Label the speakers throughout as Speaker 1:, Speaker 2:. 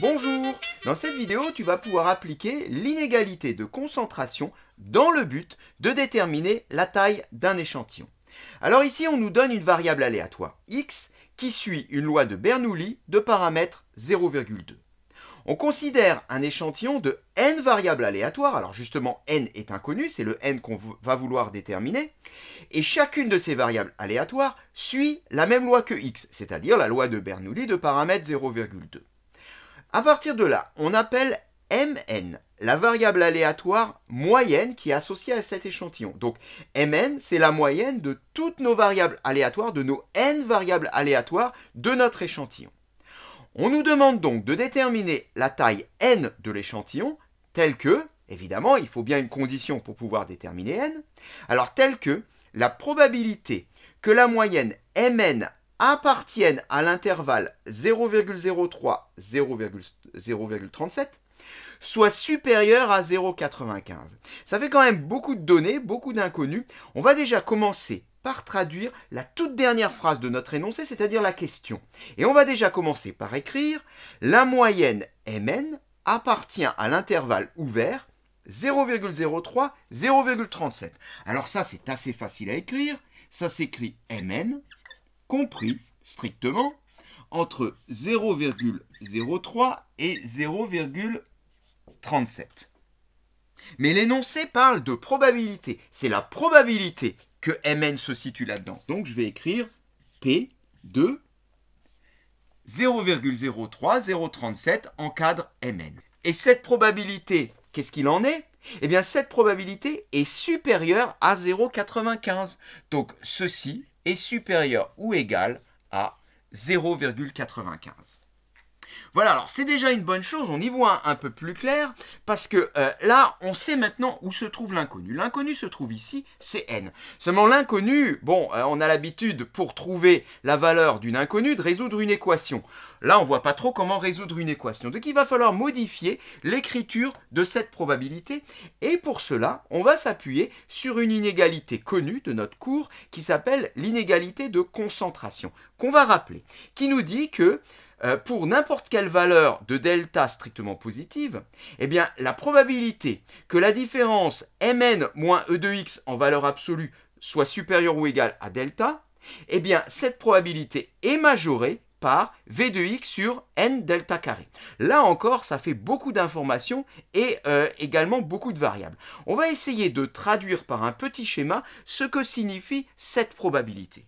Speaker 1: Bonjour Dans cette vidéo, tu vas pouvoir appliquer l'inégalité de concentration dans le but de déterminer la taille d'un échantillon. Alors ici, on nous donne une variable aléatoire x qui suit une loi de Bernoulli de paramètre 0,2. On considère un échantillon de n variables aléatoires, alors justement n est inconnu, c'est le n qu'on va vouloir déterminer, et chacune de ces variables aléatoires suit la même loi que x, c'est-à-dire la loi de Bernoulli de paramètre 0,2. À partir de là, on appelle mn la variable aléatoire moyenne qui est associée à cet échantillon. Donc mn, c'est la moyenne de toutes nos variables aléatoires, de nos n variables aléatoires de notre échantillon. On nous demande donc de déterminer la taille n de l'échantillon, telle que, évidemment, il faut bien une condition pour pouvoir déterminer n, alors telle que la probabilité que la moyenne mn appartiennent à l'intervalle 0,03-0,37 soit supérieur à 0,95. Ça fait quand même beaucoup de données, beaucoup d'inconnus. On va déjà commencer par traduire la toute dernière phrase de notre énoncé, c'est-à-dire la question. Et on va déjà commencer par écrire la moyenne MN appartient à l'intervalle ouvert 0,03, 0,37. Alors ça, c'est assez facile à écrire. Ça s'écrit MN compris strictement entre 0,03 et 0,37. Mais l'énoncé parle de probabilité. C'est la probabilité que Mn se situe là-dedans. Donc je vais écrire P de 0,03, 0,37 encadre Mn. Et cette probabilité, qu'est-ce qu'il en est Eh bien cette probabilité est supérieure à 0,95. Donc ceci est supérieur ou égal à 0,95. Voilà, alors c'est déjà une bonne chose, on y voit un, peu plus clair, parce que euh, là, on sait maintenant où se trouve l'inconnu. L'inconnu se trouve ici, c'est n. Seulement l'inconnu, bon, euh, on a l'habitude pour trouver la valeur d'une inconnue de résoudre une équation. Là, on voit pas trop comment résoudre une équation. Donc il va falloir modifier l'écriture de cette probabilité. Et pour cela, on va s'appuyer sur une inégalité connue de notre cours qui s'appelle l'inégalité de concentration, qu'on va rappeler, qui nous dit que euh, pour n'importe quelle valeur de delta strictement positive, eh bien, la probabilité que la différence mn moins e de x en valeur absolue soit supérieure ou égale à delta, eh bien, cette probabilité est majorée par V de x sur n delta carré. Là encore, ça fait beaucoup d'informations et euh, également beaucoup de variables. On va essayer de traduire par un petit schéma ce que signifie cette probabilité.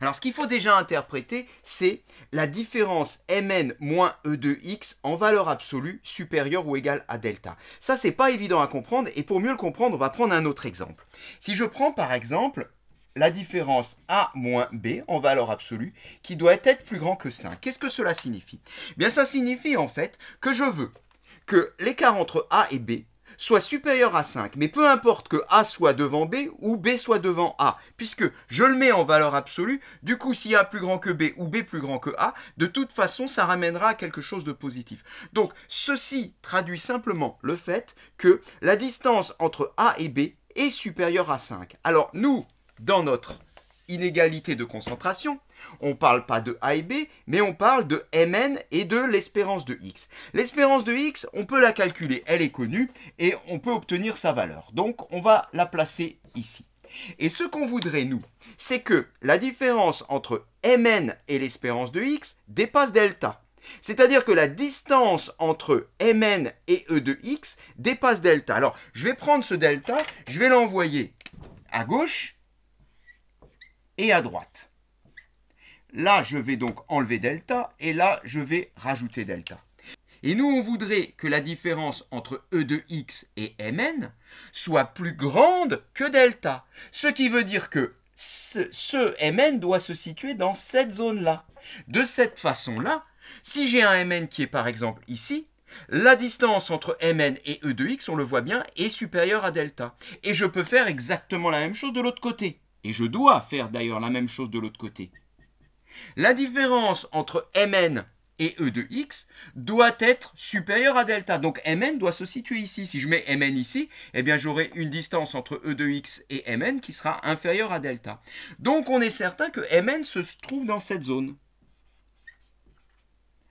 Speaker 1: Alors ce qu'il faut déjà interpréter, c'est la différence mn moins e de x en valeur absolue supérieure ou égale à delta. Ça, c'est pas évident à comprendre et pour mieux le comprendre, on va prendre un autre exemple. Si je prends par exemple la différence A moins B en valeur absolue qui doit être plus grand que 5. Qu'est-ce que cela signifie eh Bien ça signifie en fait que je veux que l'écart entre A et B soit supérieur à 5, mais peu importe que A soit devant B ou B soit devant A, puisque je le mets en valeur absolue, du coup si A plus grand que B ou B plus grand que A, de toute façon ça ramènera à quelque chose de positif. Donc ceci traduit simplement le fait que la distance entre A et B est supérieure à 5. Alors nous, dans notre inégalité de concentration, on ne parle pas de A et B, mais on parle de Mn et de l'espérance de X. L'espérance de X, on peut la calculer, elle est connue, et on peut obtenir sa valeur. Donc on va la placer ici. Et ce qu'on voudrait, nous, c'est que la différence entre Mn et l'espérance de X dépasse delta. C'est-à-dire que la distance entre Mn et E de X dépasse delta. Alors, je vais prendre ce delta, je vais l'envoyer à gauche, et à droite. Là, je vais donc enlever delta et là, je vais rajouter delta. Et nous, on voudrait que la différence entre E de x et Mn soit plus grande que delta. Ce qui veut dire que ce, Mn doit se situer dans cette zone-là. De cette façon-là, si j'ai un Mn qui est par exemple ici, la distance entre Mn et E de x, on le voit bien, est supérieure à delta. Et je peux faire exactement la même chose de l'autre côté. Et je dois faire d'ailleurs la même chose de l'autre côté. La différence entre Mn et E de x doit être supérieure à delta. Donc Mn doit se situer ici. Si je mets Mn ici, eh bien j'aurai une distance entre E de x et Mn qui sera inférieure à delta. Donc on est certain que Mn se trouve dans cette zone.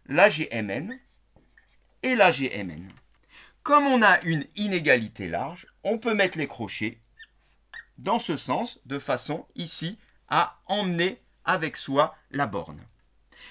Speaker 1: Là j'ai Mn et là j'ai Mn. Comme on a une inégalité large, on peut mettre les crochets dans ce sens, de façon ici à emmener avec soi la borne.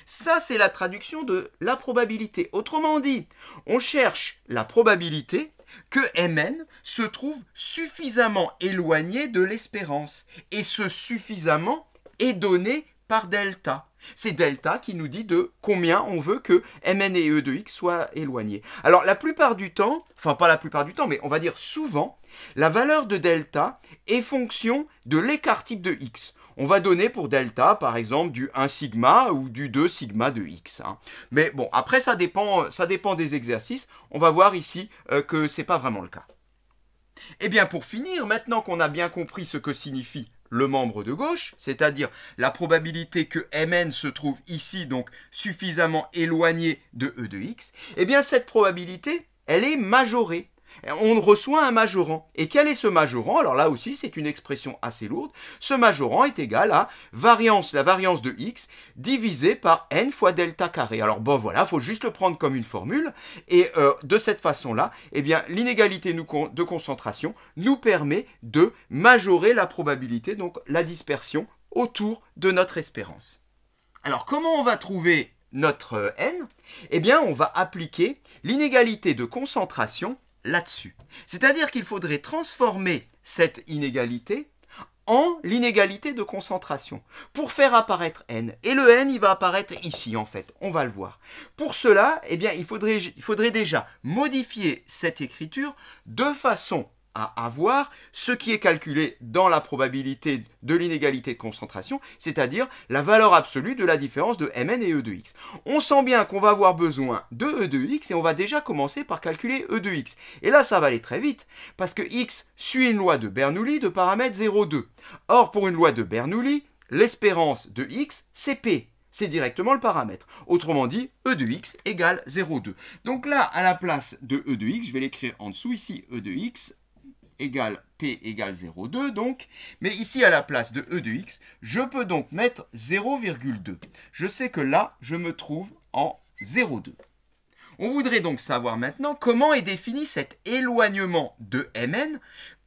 Speaker 1: Ça, c'est la traduction de la probabilité. Autrement dit, on cherche la probabilité que Mn se trouve suffisamment éloigné de l'espérance. Et ce suffisamment est donné par delta. C'est delta qui nous dit de combien on veut que Mn et E de x soient éloignés. Alors la plupart du temps, enfin pas la plupart du temps, mais on va dire souvent, la valeur de delta est fonction de l'écart type de x. On va donner pour delta, par exemple, du 1 sigma ou du 2 sigma de x. Hein. Mais bon, après, ça dépend, ça dépend des exercices. On va voir ici euh, que ce n'est pas vraiment le cas. Et eh bien, pour finir, maintenant qu'on a bien compris ce que signifie le membre de gauche, c'est-à-dire la probabilité que Mn se trouve ici, donc suffisamment éloigné de E de x, eh bien, cette probabilité, elle est majorée on reçoit un majorant. Et quel est ce majorant Alors là aussi, c'est une expression assez lourde. Ce majorant est égal à variance, la variance de x, divisé par n fois delta carré. Alors bon, voilà, il faut juste le prendre comme une formule. Et euh, de cette façon-là, eh bien, l'inégalité de concentration nous permet de majorer la probabilité, donc la dispersion, autour de notre espérance. Alors comment on va trouver notre euh, n Eh bien, on va appliquer l'inégalité de concentration là-dessus. C'est-à-dire qu'il faudrait transformer cette inégalité en l'inégalité de concentration pour faire apparaître n. Et le n, il va apparaître ici en fait, on va le voir. Pour cela, eh bien, il il faudrait déjà modifier cette écriture de façon à avoir ce qui est calculé dans la probabilité de l'inégalité de concentration, c'est-à-dire la valeur absolue de la différence de Mn et E de x. On sent bien qu'on va avoir besoin de E de x et on va déjà commencer par calculer E de x. Et là, ça va aller très vite, parce que x suit une loi de Bernoulli de paramètre 0,2. Or, pour une loi de Bernoulli, l'espérance de x, c'est p, c'est directement le paramètre. Autrement dit, E de x égale 0,2. Donc là, à la place de E de x, je vais l'écrire en dessous ici, E de x égale P égale 0,2 donc. Mais ici, à la place de E de X, je peux donc mettre 0,2. Je sais que là, je me trouve en 0,2. On voudrait donc savoir maintenant comment est défini cet éloignement de Mn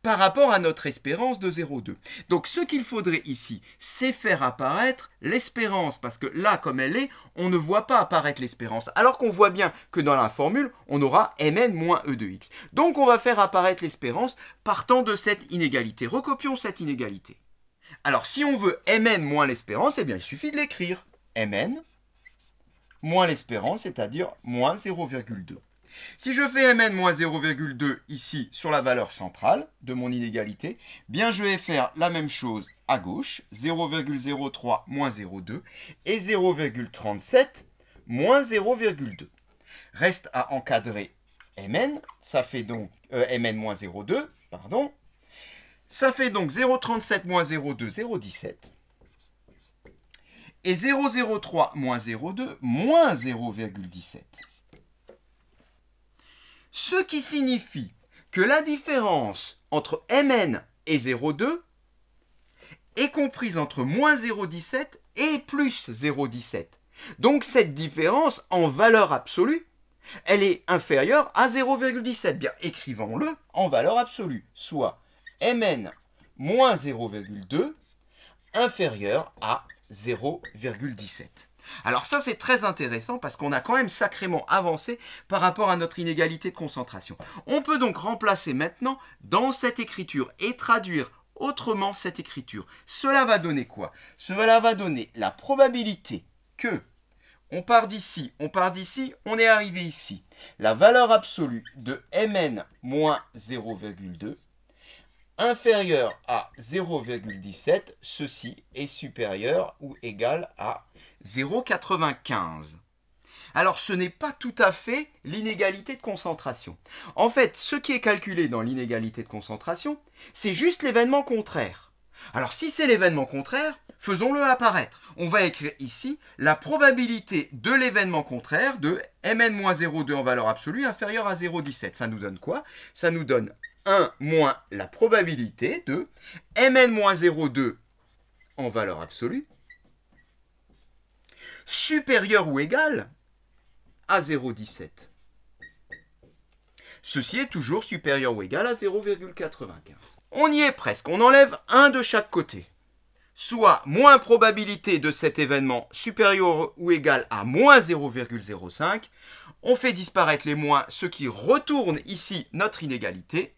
Speaker 1: par rapport à notre espérance de 0,2. Donc ce qu'il faudrait ici, c'est faire apparaître l'espérance, parce que là, comme elle est, on ne voit pas apparaître l'espérance, alors qu'on voit bien que dans la formule, on aura mn moins e de x. Donc on va faire apparaître l'espérance partant de cette inégalité. Recopions cette inégalité. Alors si on veut mn moins l'espérance, eh bien il suffit de l'écrire. mn moins l'espérance, c'est-à-dire moins 0,2. Si je fais mn 0,2 ici sur la valeur centrale de mon inégalité, eh bien je vais faire la même chose à gauche, 0,03 moins 0,2 et 0,37 moins 0,2. Reste à encadrer mn, ça fait donc euh, mn 0,2, pardon. Ça fait donc 0,37 moins 0,2, 0,17 et 0,03 moins 0,2 moins 0,17. Ce qui signifie que la différence entre Mn et 0,2 est comprise entre moins 0,17 et plus 0,17. Donc cette différence en valeur absolue, elle est inférieure à 0,17. Bien, écrivons-le en valeur absolue, soit Mn moins 0,2 inférieur à 0,17. Alors ça, c'est très intéressant parce qu'on a quand même sacrément avancé par rapport à notre inégalité de concentration. On peut donc remplacer maintenant dans cette écriture et traduire autrement cette écriture. Cela va donner quoi Cela va donner la probabilité que on part d'ici, on part d'ici, on est arrivé ici. La valeur absolue de mn moins 0,2 inférieur à 0,17, ceci est supérieur ou égal à 0,95. Alors ce n'est pas tout à fait l'inégalité de concentration. En fait, ce qui est calculé dans l'inégalité de concentration, c'est juste l'événement contraire. Alors si c'est l'événement contraire, faisons-le apparaître. On va écrire ici la probabilité de l'événement contraire de mn-02 en valeur absolue inférieure à 0,17. Ça nous donne quoi Ça nous donne 1 moins la probabilité de mn-0,2 en valeur absolue, supérieur ou égale à 0,17. Ceci est toujours supérieur ou égal à 0,95. On y est presque, on enlève 1 de chaque côté. Soit moins probabilité de cet événement supérieur ou égal à moins 0,05. On fait disparaître les moins, ce qui retourne ici notre inégalité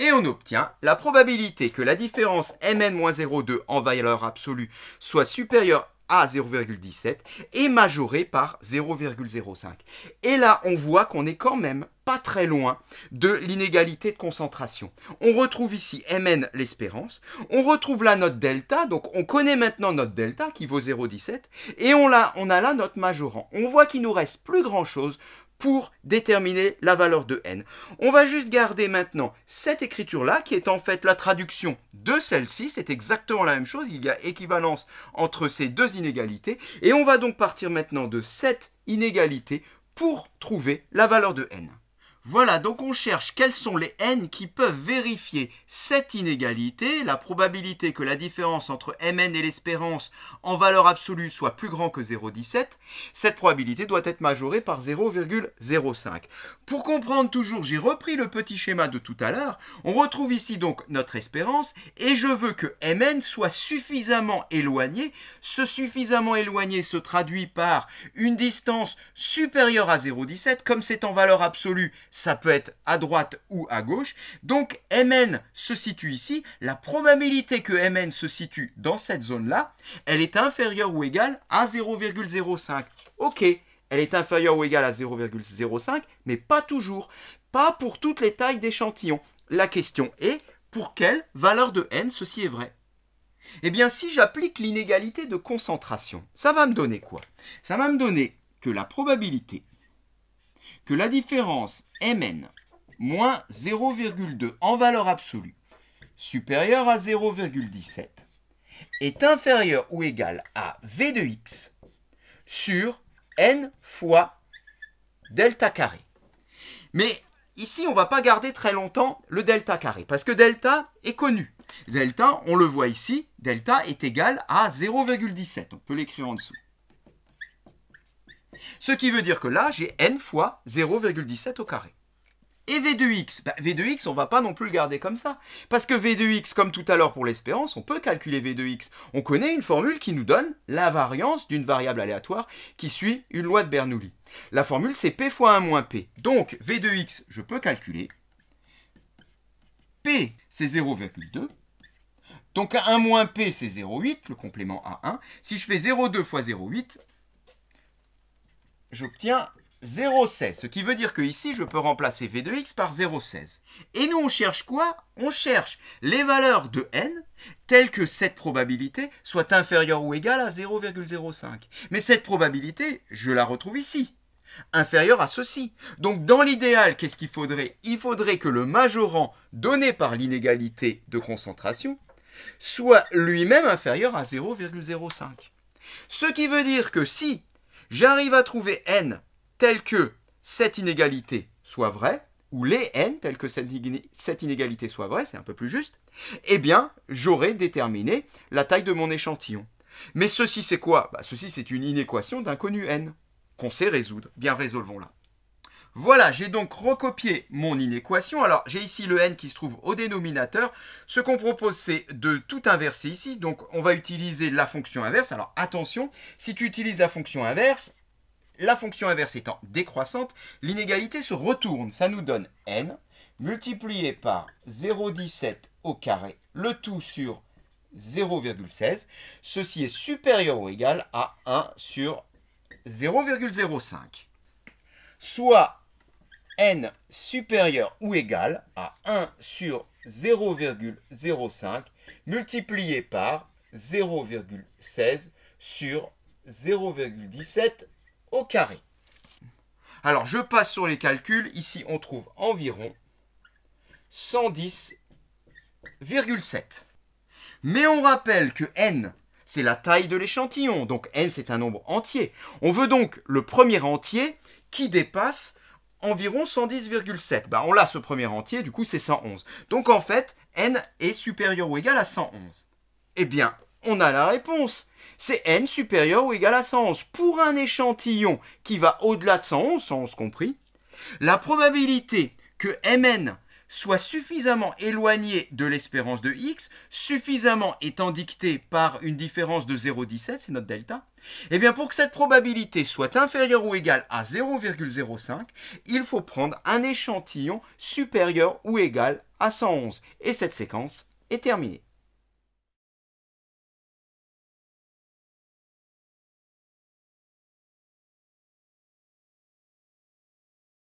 Speaker 1: et on obtient la probabilité que la différence mn-0,2 en valeur absolue soit supérieure à 0,17 et majorée par 0,05. Et là, on voit qu'on est quand même pas très loin de l'inégalité de concentration. On retrouve ici Mn l'espérance, on retrouve la note delta, donc on connaît maintenant notre delta qui vaut 0,17, et on a, on a là notre majorant. On voit qu'il nous reste plus grand chose pour déterminer la valeur de n. On va juste garder maintenant cette écriture-là, qui est en fait la traduction de celle-ci. C'est exactement la même chose, il y a équivalence entre ces deux inégalités. Et on va donc partir maintenant de cette inégalité pour trouver la valeur de n. Voilà, donc on cherche quelles sont les n qui peuvent vérifier cette inégalité, la probabilité que la différence entre mn et l'espérance en valeur absolue soit plus grand que 0,17, cette probabilité doit être majorée par 0,05. Pour comprendre toujours, j'ai repris le petit schéma de tout à l'heure, on retrouve ici donc notre espérance, et je veux que mn soit suffisamment éloigné, ce suffisamment éloigné se traduit par une distance supérieure à 0,17, comme c'est en valeur absolue, ça peut être à droite ou à gauche. Donc Mn se situe ici. La probabilité que Mn se situe dans cette zone-là, elle est inférieure ou égale à 0,05. Ok, elle est inférieure ou égale à 0,05, mais pas toujours. Pas pour toutes les tailles d'échantillons. La question est, pour quelle valeur de n ceci est vrai Eh bien, si j'applique l'inégalité de concentration, ça va me donner quoi Ça va me donner que la probabilité que la différence Mn moins 0,2 en valeur absolue supérieure à 0,17 est inférieure ou égale à V de x sur n fois delta carré. Mais ici, on ne va pas garder très longtemps le delta carré, parce que delta est connu. Delta, on le voit ici, delta est égal à 0,17. On peut l'écrire en dessous. Ce qui veut dire que là, j'ai n fois 0,17 au carré. Et V 2 x, bah, V de x, on va pas non plus le garder comme ça. Parce que V 2 x, comme tout à l'heure pour l'espérance, on peut calculer V 2 x. On connaît une formule qui nous donne la variance d'une variable aléatoire qui suit une loi de Bernoulli. La formule, c'est P fois 1 moins P. Donc, V 2 x, je peux calculer. P, c'est 0,2. Donc 1 moins P, c'est 0,8, le complément A1. Si je fais 0,2 fois 0,8, j'obtiens 0,16. Ce qui veut dire que ici, je peux remplacer v de x par 0,16. Et nous, on cherche quoi On cherche les valeurs de n telles que cette probabilité soit inférieure ou égale à 0,05. Mais cette probabilité, je la retrouve ici inférieure à ceci. Donc dans l'idéal, qu'est-ce qu'il faudrait Il faudrait que le majorant donné par l'inégalité de concentration soit lui-même inférieur à 0,05. Ce qui veut dire que si j'arrive à trouver n tel que cette inégalité soit vraie, ou les n tel que cette, inégalité soit vraie, c'est un peu plus juste, eh bien, j'aurai déterminé la taille de mon échantillon. Mais ceci, c'est quoi bah, Ceci, c'est une inéquation d'inconnu n qu'on sait résoudre. Bien, résolvons-la. Voilà, j'ai donc recopié mon inéquation. Alors, j'ai ici le n qui se trouve au dénominateur. Ce qu'on propose, c'est de tout inverser ici. Donc, on va utiliser la fonction inverse. Alors, attention, si tu utilises la fonction inverse, la fonction inverse étant décroissante, l'inégalité se retourne. Ça nous donne n multiplié par 0,17 au carré, le tout sur 0,16. Ceci est supérieur ou égal à 1 sur 0,05. Soit n supérieur ou égal à 1 sur 0,05 multiplié par 0,16 sur 0,17 au carré. Alors je passe sur les calculs. Ici on trouve environ 110,7. Mais on rappelle que n, c'est la taille de l'échantillon. Donc n, c'est un nombre entier. On veut donc le premier entier qui dépasse environ 110,7. Bah, on l'a ce premier entier, du coup c'est 111. Donc en fait, n est supérieur ou égal à 111. Eh bien, on a la réponse. C'est n supérieur ou égal à 111. Pour un échantillon qui va au-delà de 111, 111 compris, la probabilité que mn soit suffisamment éloigné de l'espérance de x, suffisamment étant dictée par une différence de 0,17, c'est notre delta, eh bien pour que cette probabilité soit inférieure ou égale à 0,05, il faut prendre un échantillon supérieur ou égal à 111. Et cette séquence est terminée.